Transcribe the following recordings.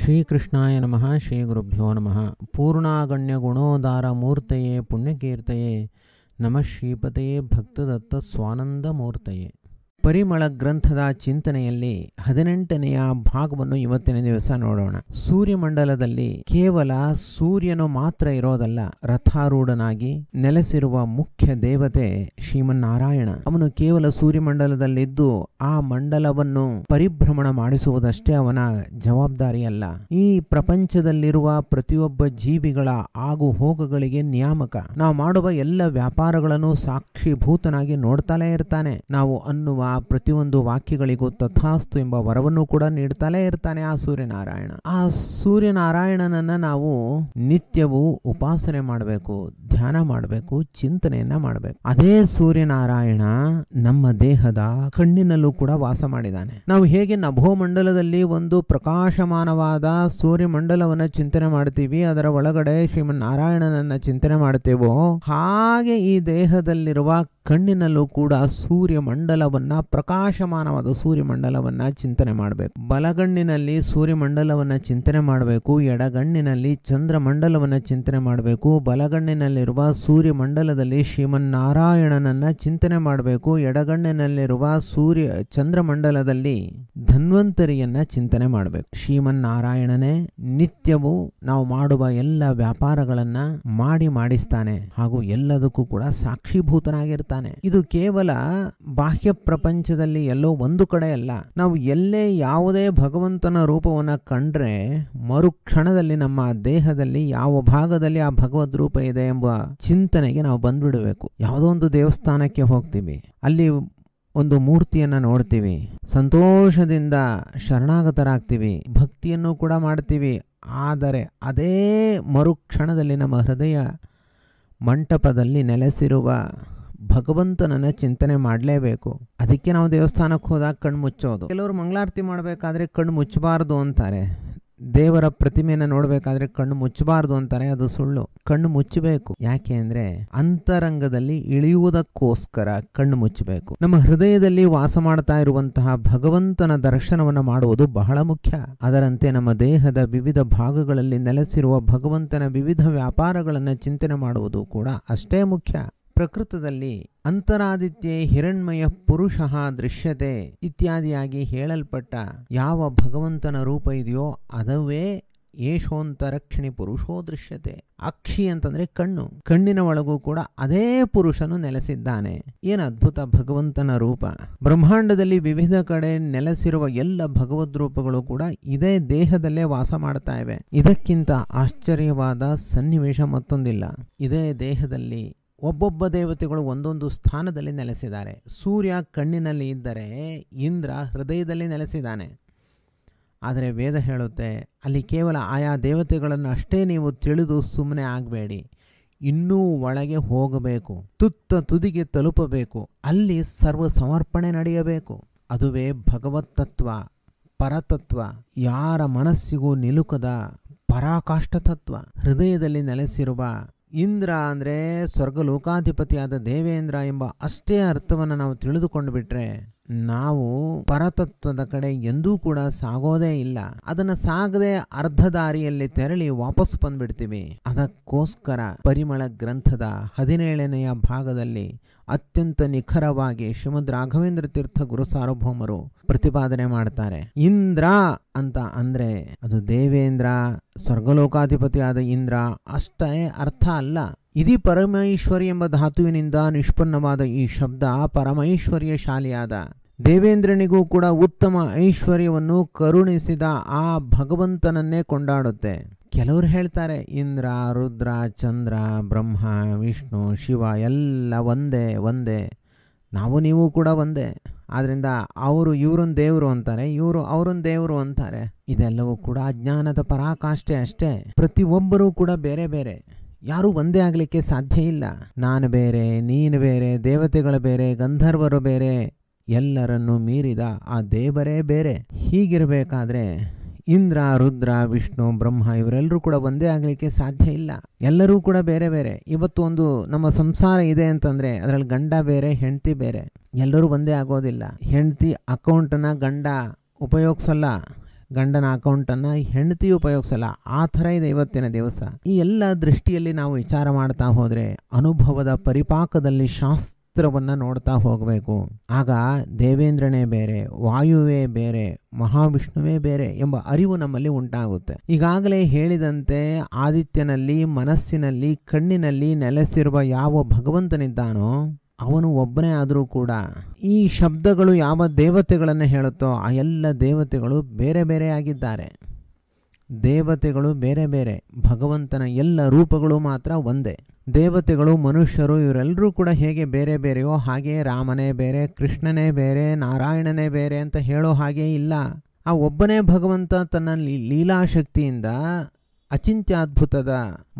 ಶ್ರೀಕೃಷ್ಣಾಯ ನಮಃ ಶ್ರೀ ಗುರುಭ್ಯೋ ನಮಃ ಪೂರ್ಣಾಗಣ್ಯ ಗುಣೋದಾರಮೂರ್ತಯೇ ಪುಣ್ಯಕೀರ್ತಯೇ ನಮಃ ಶ್ರೀಪತಯೇ ಭಕ್ತದತ್ತ ಸ್ವಾನಂದಮೂರ್ತಯೇ ಪರಿಮಳ ಗ್ರಂಥದ ಚಿಂತನೆಯಲ್ಲಿ ಹದಿನೆಂಟನೆಯ ಭಾಗವನ್ನು ಇವತ್ತಿನ ದಿವಸ ನೋಡೋಣ ಸೂರ್ಯಮಂಡಲದಲ್ಲಿ ಕೇವಲ ಸೂರ್ಯನು ಮಾತ್ರ ಇರೋದಲ್ಲ ರಥಾರೂಢನಾಗಿ ನೆಲೆಸಿರುವ ಮುಖ್ಯ ದೇವತೆ ಶ್ರೀಮನ್ನಾರಾಯಣ ಅವನು ಕೇವಲ ಸೂರ್ಯಮಂಡಲದಲ್ಲಿದ್ದು ಆ ಮಂಡಲವನ್ನು ಪರಿಭ್ರಮಣ ಮಾಡಿಸುವುದಷ್ಟೇ ಅವನ ಜವಾಬ್ದಾರಿಯಲ್ಲ ಈ ಪ್ರಪಂಚದಲ್ಲಿರುವ ಪ್ರತಿಯೊಬ್ಬ ಜೀವಿಗಳ ಆಗು ಹೋಗಗಳಿಗೆ ನಿಯಾಮಕ ನಾವು ಮಾಡುವ ಎಲ್ಲ ವ್ಯಾಪಾರಗಳನ್ನು ಸಾಕ್ಷಿಭೂತನಾಗಿ ನೋಡ್ತಾಲೇ ಇರ್ತಾನೆ ನಾವು ಅನ್ನುವ ಆ ಪ್ರತಿಯೊಂದು ವಾಕ್ಯಗಳಿಗೂ ತಥಾಸ್ತು ಎಂಬ ವರವನ್ನು ಕೂಡ ನೀಡ್ತಲೇ ಇರ್ತಾನೆ ಆ ಸೂರ್ಯನಾರಾಯಣ ಆ ಸೂರ್ಯನಾರಾಯಣನನ್ನ ನಾವು ನಿತ್ಯವೂ ಉಪಾಸನೆ ಮಾಡಬೇಕು ಧ್ಯಾನ ಮಾಡಬೇಕು ಚಿಂತನೆಯನ್ನ ಮಾಡಬೇಕು ಅದೇ ಸೂರ್ಯನಾರಾಯಣ ನಮ್ಮ ದೇಹದ ಕಣ್ಣಿನಲ್ಲೂ ಕೂಡ ವಾಸ ಮಾಡಿದ್ದಾನೆ ನಾವು ಹೇಗೆ ನಭೋಮಂಡಲದಲ್ಲಿ ಒಂದು ಪ್ರಕಾಶಮಾನವಾದ ಸೂರ್ಯಮಂಡಲವನ್ನು ಚಿಂತನೆ ಮಾಡ್ತೀವಿ ಅದರ ಒಳಗಡೆ ನಾರಾಯಣನನ್ನ ಚಿಂತನೆ ಮಾಡ್ತೇವೋ ಹಾಗೆ ಈ ದೇಹದಲ್ಲಿರುವ ಕಣ್ಣಿನಲ್ಲೂ ಕೂಡ ಸೂರ್ಯಮಂಡಲವನ್ನು ಪ್ರಕಾಶಮಾನವಾದ ಸೂರ್ಯಮಂಡಲವನ್ನು ಚಿಂತನೆ ಮಾಡಬೇಕು ಬಲಗಣ್ಣಿನಲ್ಲಿ ಸೂರ್ಯಮಂಡಲವನ್ನು ಚಿಂತನೆ ಮಾಡಬೇಕು ಎಡಗಣ್ಣಿನಲ್ಲಿ ಚಂದ್ರಮಂಡಲವನ್ನು ಚಿಂತನೆ ಮಾಡಬೇಕು ಬಲಗಣ್ಣಿನಲ್ಲಿರುವ ಸೂರ್ಯಮಂಡಲದಲ್ಲಿ ಶ್ರೀಮನ್ನಾರಾಯಣನನ್ನ ಚಿಂತನೆ ಮಾಡಬೇಕು ಎಡಗಣ್ಣಿನಲ್ಲಿರುವ ಸೂರ್ಯ ಚಂದ್ರಮಂಡಲದಲ್ಲಿ ಧನ್ವಂತರಿಯನ್ನು ಚಿಂತನೆ ಮಾಡಬೇಕು ಶ್ರೀಮನ್ನಾರಾಯಣನೇ ನಿತ್ಯವೂ ನಾವು ಮಾಡುವ ಎಲ್ಲ ವ್ಯಾಪಾರಗಳನ್ನು ಮಾಡಿ ಮಾಡಿಸ್ತಾನೆ ಹಾಗೂ ಎಲ್ಲದಕ್ಕೂ ಕೂಡ ಸಾಕ್ಷೀಭೂತನಾಗಿರ್ತಾನೆ ಮಾಡ್ತಾನೆ ಇದು ಕೇವಲ ಬಾಹ್ಯ ಪ್ರಪಂಚದಲ್ಲಿ ಎಲ್ಲೋ ಒಂದು ಕಡೆ ಅಲ್ಲ ನಾವು ಎಲ್ಲೇ ಯಾವುದೇ ಭಗವಂತನ ರೂಪವನ್ನು ಕಂಡ್ರೆ ಮರುಕ್ಷಣದಲ್ಲಿ ನಮ್ಮ ದೇಹದಲ್ಲಿ ಯಾವ ಭಾಗದಲ್ಲಿ ಆ ಭಗವದ್ ರೂಪ ಇದೆ ಎಂಬ ಚಿಂತನೆಗೆ ನಾವು ಬಂದ್ಬಿಡಬೇಕು ಯಾವುದೋ ಒಂದು ದೇವಸ್ಥಾನಕ್ಕೆ ಹೋಗ್ತೀವಿ ಅಲ್ಲಿ ಒಂದು ಮೂರ್ತಿಯನ್ನು ನೋಡ್ತೀವಿ ಸಂತೋಷದಿಂದ ಶರಣಾಗತರಾಗ್ತೀವಿ ಭಕ್ತಿಯನ್ನು ಕೂಡ ಮಾಡ್ತೀವಿ ಆದರೆ ಅದೇ ಮರುಕ್ಷಣದಲ್ಲಿ ನಮ್ಮ ಹೃದಯ ಮಂಟಪದಲ್ಲಿ ನೆಲೆಸಿರುವ ಭಗವಂತನನ್ನ ಚಿಂತನೆ ಮಾಡಲೇಬೇಕು ಅದಕ್ಕೆ ನಾವು ದೇವಸ್ಥಾನಕ್ಕೆ ಹೋದಾಗ ಕಣ್ಣು ಮುಚ್ಚೋದು ಕೆಲವರು ಮಂಗಳಾರತಿ ಮಾಡಬೇಕಾದ್ರೆ ಕಣ್ಣು ಮುಚ್ಚಬಾರ್ದು ಅಂತಾರೆ ದೇವರ ಪ್ರತಿಮೆಯನ್ನು ನೋಡಬೇಕಾದ್ರೆ ಕಣ್ಣು ಮುಚ್ಚಬಾರ್ದು ಅಂತಾರೆ ಅದು ಸುಳ್ಳು ಕಣ್ಣು ಮುಚ್ಚಬೇಕು ಯಾಕೆ ಅಂದರೆ ಅಂತರಂಗದಲ್ಲಿ ಇಳಿಯುವುದಕ್ಕೋಸ್ಕರ ಕಣ್ಣು ಮುಚ್ಚಬೇಕು ನಮ್ಮ ಹೃದಯದಲ್ಲಿ ವಾಸ ಮಾಡ್ತಾ ಇರುವಂತಹ ಭಗವಂತನ ದರ್ಶನವನ್ನು ಮಾಡುವುದು ಬಹಳ ಮುಖ್ಯ ಅದರಂತೆ ನಮ್ಮ ದೇಹದ ವಿವಿಧ ಭಾಗಗಳಲ್ಲಿ ನೆಲೆಸಿರುವ ಭಗವಂತನ ವಿವಿಧ ವ್ಯಾಪಾರಗಳನ್ನು ಚಿಂತನೆ ಮಾಡುವುದು ಕೂಡ ಅಷ್ಟೇ ಮುಖ್ಯ ಪ್ರಕೃತದಲ್ಲಿ ಅಂತರಾದಿತ್ಯ ಹಿರಣ್ಮಯ ಪುರುಷ ದೃಶ್ಯತೆ ಇತ್ಯಾದಿಯಾಗಿ ಹೇಳಲ್ಪಟ್ಟ ಯಾವ ಭಗವಂತನ ರೂಪ ಇದೆಯೋ ಅದವೇ ಯೇಷೋಂತರಕ್ಷಿಣಿ ಪುರುಷೋ ದೃಶ್ಯತೆ ಅಕ್ಷಿ ಅಂತಂದ್ರೆ ಕಣ್ಣು ಕಣ್ಣಿನ ಒಳಗೂ ಕೂಡ ಅದೇ ಪುರುಷನು ನೆಲೆಸಿದ್ದಾನೆ ಏನು ಅದ್ಭುತ ಭಗವಂತನ ರೂಪ ಬ್ರಹ್ಮಾಂಡದಲ್ಲಿ ವಿವಿಧ ಕಡೆ ನೆಲೆಸಿರುವ ಎಲ್ಲ ಭಗವದ್ ರೂಪಗಳು ಕೂಡ ಇದೇ ದೇಹದಲ್ಲೇ ವಾಸ ಮಾಡ್ತಾ ಇವೆ ಇದಕ್ಕಿಂತ ಆಶ್ಚರ್ಯವಾದ ಸನ್ನಿವೇಶ ಮತ್ತೊಂದಿಲ್ಲ ಇದೇ ದೇಹದಲ್ಲಿ ಒಬ್ಬೊಬ್ಬ ದೇವತೆಗಳು ಒಂದೊಂದು ಸ್ಥಾನದಲ್ಲಿ ನೆಲೆಸಿದ್ದಾರೆ ಸೂರ್ಯ ಕಣ್ಣಿನಲ್ಲಿ ಇದ್ದರೆ ಇಂದ್ರ ಹೃದಯದಲ್ಲಿ ನೆಲೆಸಿದ್ದಾನೆ ಆದರೆ ವೇದ ಹೇಳುತ್ತೆ ಅಲ್ಲಿ ಕೇವಲ ಆಯಾ ದೇವತೆಗಳನ್ನು ಅಷ್ಟೇ ನೀವು ತಿಳಿದು ಸುಮ್ಮನೆ ಆಗಬೇಡಿ ಇನ್ನೂ ಒಳಗೆ ಹೋಗಬೇಕು ತುತ್ತ ತುದಿಗೆ ತಲುಪಬೇಕು ಅಲ್ಲಿ ಸರ್ವ ಸಮರ್ಪಣೆ ನಡೆಯಬೇಕು ಅದುವೇ ಭಗವತ್ತತ್ವ ಪರತತ್ವ ಯಾರ ಮನಸ್ಸಿಗೂ ನಿಲುಕದ ತತ್ವ ಹೃದಯದಲ್ಲಿ ನೆಲೆಸಿರುವ ಇಂದ್ರ ಅಂದರೆ ಲೋಕಾಧಿಪತಿಯಾದ ದೇವೇಂದ್ರ ಎಂಬ ಅಷ್ಟೇ ಅರ್ಥವನ್ನು ನಾವು ತಿಳಿದುಕೊಂಡು ಬಿಟ್ಟರೆ ನಾವು ಪರತತ್ವದ ಕಡೆ ಎಂದೂ ಕೂಡ ಸಾಗೋದೇ ಇಲ್ಲ ಅದನ್ನ ಸಾಗದೆ ಅರ್ಧ ದಾರಿಯಲ್ಲಿ ತೆರಳಿ ವಾಪಸ್ ಬಂದ್ಬಿಡ್ತೀವಿ ಅದಕ್ಕೋಸ್ಕರ ಪರಿಮಳ ಗ್ರಂಥದ ಹದಿನೇಳನೆಯ ಭಾಗದಲ್ಲಿ ಅತ್ಯಂತ ನಿಖರವಾಗಿ ಶ್ರೀಮದ್ ರಾಘವೇಂದ್ರ ತೀರ್ಥ ಗುರು ಸಾರ್ವಭೌಮರು ಪ್ರತಿಪಾದನೆ ಮಾಡ್ತಾರೆ ಇಂದ್ರ ಅಂತ ಅಂದ್ರೆ ಅದು ದೇವೇಂದ್ರ ಸ್ವರ್ಗಲೋಕಾಧಿಪತಿಯಾದ ಇಂದ್ರ ಅಷ್ಟೇ ಅರ್ಥ ಅಲ್ಲ ಇದಿ ಪರಮೇಶ್ವರಿ ಎಂಬ ಧಾತುವಿನಿಂದ ನಿಷ್ಪನ್ನವಾದ ಈ ಶಬ್ದ ಪರಮೈಶ್ವರ್ಯ ಶಾಲೆಯಾದ ದೇವೇಂದ್ರನಿಗೂ ಕೂಡ ಉತ್ತಮ ಐಶ್ವರ್ಯವನ್ನು ಕರುಣಿಸಿದ ಆ ಭಗವಂತನನ್ನೇ ಕೊಂಡಾಡುತ್ತೆ ಕೆಲವರು ಹೇಳ್ತಾರೆ ಇಂದ್ರ ರುದ್ರ ಚಂದ್ರ ಬ್ರಹ್ಮ ವಿಷ್ಣು ಶಿವ ಎಲ್ಲ ಒಂದೇ ಒಂದೇ ನಾವು ನೀವು ಕೂಡ ಒಂದೇ ಆದ್ರಿಂದ ಅವರು ಇವರು ದೇವರು ಅಂತಾರೆ ಇವರು ಅವರೊಂದು ದೇವರು ಅಂತಾರೆ ಇದೆಲ್ಲವೂ ಕೂಡ ಅಜ್ಞಾನದ ಪರಾಕಾಷ್ಟೆ ಅಷ್ಟೇ ಪ್ರತಿಯೊಬ್ಬರೂ ಕೂಡ ಬೇರೆ ಬೇರೆ ಯಾರೂ ಒಂದೇ ಆಗಲಿಕ್ಕೆ ಸಾಧ್ಯ ಇಲ್ಲ ನಾನು ಬೇರೆ ನೀನು ಬೇರೆ ದೇವತೆಗಳು ಬೇರೆ ಗಂಧರ್ವರು ಬೇರೆ ಎಲ್ಲರನ್ನು ಮೀರಿದ ಆ ದೇವರೇ ಬೇರೆ ಹೀಗಿರಬೇಕಾದ್ರೆ ಇಂದ್ರ ರುದ್ರ ವಿಷ್ಣು ಬ್ರಹ್ಮ ಇವರೆಲ್ಲರೂ ಕೂಡ ಒಂದೇ ಆಗಲಿಕ್ಕೆ ಸಾಧ್ಯ ಇಲ್ಲ ಎಲ್ಲರೂ ಕೂಡ ಬೇರೆ ಬೇರೆ ಇವತ್ತು ಒಂದು ನಮ್ಮ ಸಂಸಾರ ಇದೆ ಅಂತಂದರೆ ಅದರಲ್ಲಿ ಗಂಡ ಬೇರೆ ಹೆಂಡತಿ ಬೇರೆ ಎಲ್ಲರೂ ಒಂದೇ ಆಗೋದಿಲ್ಲ ಹೆಂಡತಿ ಅಕೌಂಟನ್ನು ಗಂಡ ಉಪಯೋಗಿಸಲ್ಲ ಗಂಡನ ಅಕೌಂಟನ್ನು ಹೆಂಡತಿ ಉಪಯೋಗಿಸಲ್ಲ ಆ ಥರ ಇದೆ ಇವತ್ತಿನ ದಿವಸ ಈ ಎಲ್ಲ ದೃಷ್ಟಿಯಲ್ಲಿ ನಾವು ವಿಚಾರ ಮಾಡ್ತಾ ಹೋದರೆ ಅನುಭವದ ಪರಿಪಾಕದಲ್ಲಿ ಶಾಸ್ತ್ರವನ್ನ ನೋಡ್ತಾ ಹೋಗಬೇಕು ಆಗ ದೇವೇಂದ್ರನೇ ಬೇರೆ ವಾಯುವೇ ಬೇರೆ ಮಹಾವಿಷ್ಣುವೇ ಬೇರೆ ಎಂಬ ಅರಿವು ನಮ್ಮಲ್ಲಿ ಉಂಟಾಗುತ್ತೆ ಈಗಾಗಲೇ ಹೇಳಿದಂತೆ ಆದಿತ್ಯನಲ್ಲಿ ಮನಸ್ಸಿನಲ್ಲಿ ಕಣ್ಣಿನಲ್ಲಿ ನೆಲೆಸಿರುವ ಯಾವ ಭಗವಂತನಿದ್ದಾನೋ ಅವನು ಒಬ್ಬನೇ ಆದರೂ ಕೂಡ ಈ ಶಬ್ದಗಳು ಯಾವ ದೇವತೆಗಳನ್ನು ಹೇಳುತ್ತೋ ಆ ಎಲ್ಲ ದೇವತೆಗಳು ಬೇರೆ ಬೇರೆ ಆಗಿದ್ದಾರೆ ದೇವತೆಗಳು ಬೇರೆ ಬೇರೆ ಭಗವಂತನ ಎಲ್ಲ ರೂಪಗಳು ಮಾತ್ರ ಒಂದೇ ದೇವತೆಗಳು ಮನುಷ್ಯರು ಇವರೆಲ್ಲರೂ ಕೂಡ ಹೇಗೆ ಬೇರೆ ಬೇರೆಯೋ ಹಾಗೆ ರಾಮನೇ ಬೇರೆ ಕೃಷ್ಣನೇ ಬೇರೆ ನಾರಾಯಣನೇ ಬೇರೆ ಅಂತ ಹೇಳೋ ಹಾಗೆ ಇಲ್ಲ ಆ ಒಬ್ಬನೇ ಭಗವಂತ ತನ್ನ ಲೀಲಾಶಕ್ತಿಯಿಂದ ಅಚಿಂತ್ಯಾದ್ಭುತದ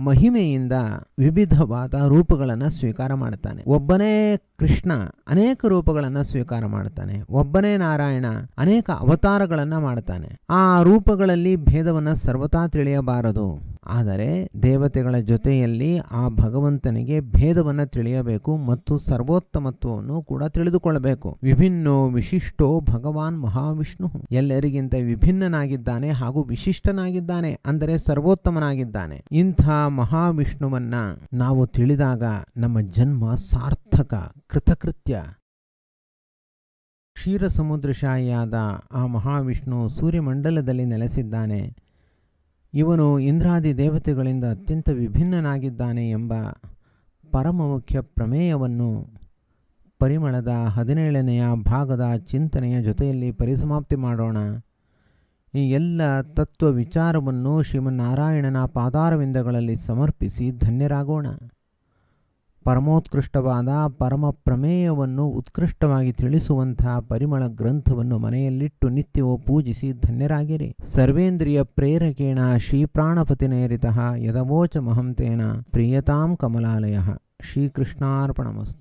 ಮಹಿಮೆಯಿಂದ ವಿವಿಧವಾದ ರೂಪಗಳನ್ನು ಸ್ವೀಕಾರ ಮಾಡ್ತಾನೆ ಒಬ್ಬನೇ ಕೃಷ್ಣ ಅನೇಕ ರೂಪಗಳನ್ನು ಸ್ವೀಕಾರ ಮಾಡ್ತಾನೆ ಒಬ್ಬನೇ ನಾರಾಯಣ ಅನೇಕ ಅವತಾರಗಳನ್ನು ಮಾಡ್ತಾನೆ ಆ ರೂಪಗಳಲ್ಲಿ ಭೇದವನ್ನು ಸರ್ವತಾ ತಿಳಿಯಬಾರದು ಆದರೆ ದೇವತೆಗಳ ಜೊತೆಯಲ್ಲಿ ಆ ಭಗವಂತನಿಗೆ ಭೇದವನ್ನು ತಿಳಿಯಬೇಕು ಮತ್ತು ಸರ್ವೋತ್ತಮತ್ವವನ್ನು ಕೂಡ ತಿಳಿದುಕೊಳ್ಳಬೇಕು ವಿಭಿನ್ನೋ ವಿಶಿಷ್ಟೋ ಭಗವಾನ್ ಮಹಾವಿಷ್ಣು ಎಲ್ಲರಿಗಿಂತ ವಿಭಿನ್ನನಾಗಿದ್ದಾನೆ ಹಾಗೂ ವಿಶಿಷ್ಟನಾಗಿದ್ದಾನೆ ಅಂದರೆ ಸರ್ವೋತ್ತಮನಾಗಿದ್ದಾನೆ ಇಂಥ ಮಹಾವಿಷ್ಣುವನ್ನ ನಾವು ತಿಳಿದಾಗ ನಮ್ಮ ಜನ್ಮ ಸಾರ್ಥಕ ಕೃತಕೃತ್ಯ ಕ್ಷೀರ ಸಮುದ್ರಶಾಹಿಯಾದ ಆ ಮಹಾವಿಷ್ಣು ಸೂರ್ಯಮಂಡಲದಲ್ಲಿ ನೆಲೆಸಿದ್ದಾನೆ ಇವನು ಇಂದ್ರಾದಿ ದೇವತೆಗಳಿಂದ ಅತ್ಯಂತ ವಿಭಿನ್ನನಾಗಿದ್ದಾನೆ ಎಂಬ ಪರಮಮುಖ್ಯ ಪ್ರಮೇಯವನ್ನು ಪರಿಮಳದ ಹದಿನೇಳನೆಯ ಭಾಗದ ಚಿಂತನೆಯ ಜೊತೆಯಲ್ಲಿ ಪರಿಸಮಾಪ್ತಿ ಮಾಡೋಣ ಈ ಎಲ್ಲ ತತ್ವ ವಿಚಾರವನ್ನು ಶ್ರೀಮನ್ನಾರಾಯಣನ ಪಾದಾರವಿಂದಗಳಲ್ಲಿ ಸಮರ್ಪಿಸಿ ಧನ್ಯರಾಗೋಣ ಪರಮೋತ್ಕೃಷ್ಟವಾದ ಪರಮ ಪ್ರಮೇಯವನ್ನು ಉತ್ಕೃಷ್ಟವಾಗಿ ತಿಳಿಸುವಂತಹ ಪರಿಮಳ ಗ್ರಂಥವನ್ನು ಮನೆಯಲ್ಲಿಟ್ಟು ನಿತ್ಯವೂ ಪೂಜಿಸಿ ಧನ್ಯರಾಗಿರಿ ಸರ್ವೇಂದ್ರಿಯ ಪ್ರೇರಕೇಣ ಶ್ರೀಪ್ರಾಣಪತಿನೇರಿತಃ ಯದವೋಚ ಮಹಂತೇನ ಪ್ರಿಯತಾಂ ಕಮಲಾಲಯ ಶ್ರೀಕೃಷ್ಣಾರ್ಪಣಮಸ್ತು